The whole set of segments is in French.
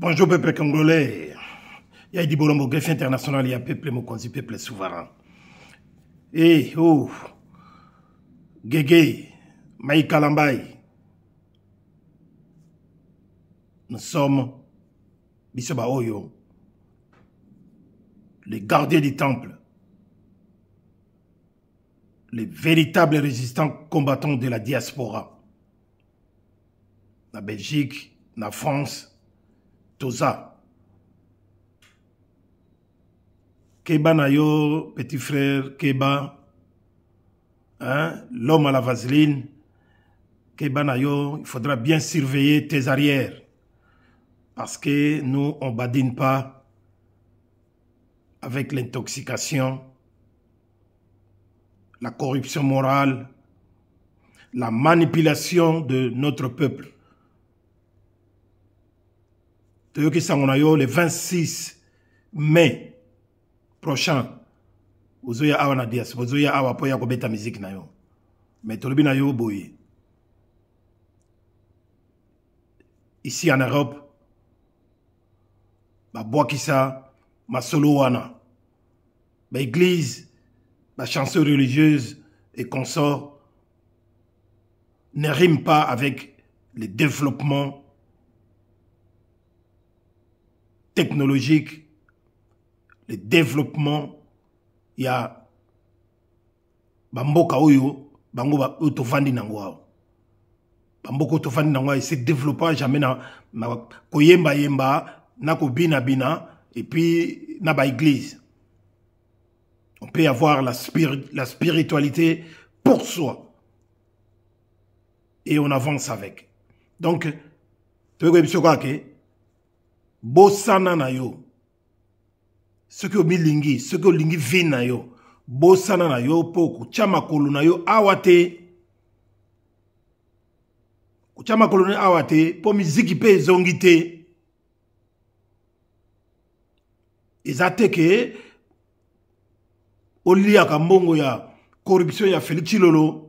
Bonjour peuple congolais. Il y a dit au greffe international, il y a peuple Mokonzi, peuple souverain. Eh, oh, Gégé, Maïka Lambaye. Nous sommes, Bissoba Oyo, les gardiens du temple, les véritables résistants combattants de la diaspora. La Belgique, la France, toza keba petit frère keba hein, l'homme à la vaseline keba il faudra bien surveiller tes arrières parce que nous on badine pas avec l'intoxication la corruption morale la manipulation de notre peuple ce na yo le 26 mai prochain vous awa vous diaspora eu la musique musique, na yo le tolobi na yo boye ici en europe ma masolo wana ma chanson religieuse et consort ne rime pas avec le développement technologique, le développement, il y a Bambo Kaoyo, Bango Otovandi Nangwa. Bambo Otovandi Nangwa, il s'est développé jamais na, Koyemba Yemba, na Kobina Bina, et puis na ba église. On peut avoir la, la spiritualité pour soi. Et on avance avec. Donc, tu veux que bosana na yo soki omilingi soki olingi vi na yo bosana na yo mpo kotya makolo na yo awa te kotya makolo na yo awa te mpo miziki mpe ezongi te eza te ke oliaka mbongo ya corruption ya félix chilolo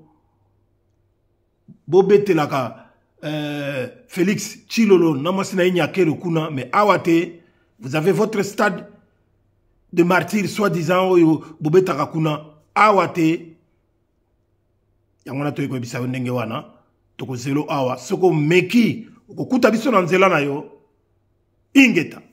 bobetelaka euh, Félix Chilolo, Namasina Inyakere Kuna, mais Awate, vous avez votre stade de martyr, soi-disant, Oyo, Bobe Takakuna, Awate, Yangona Toyko Bisayo Nengewana, Toko Zelo Awa, Soko Meki, Okukuta Biso Nanzela Nayo, Ingeta.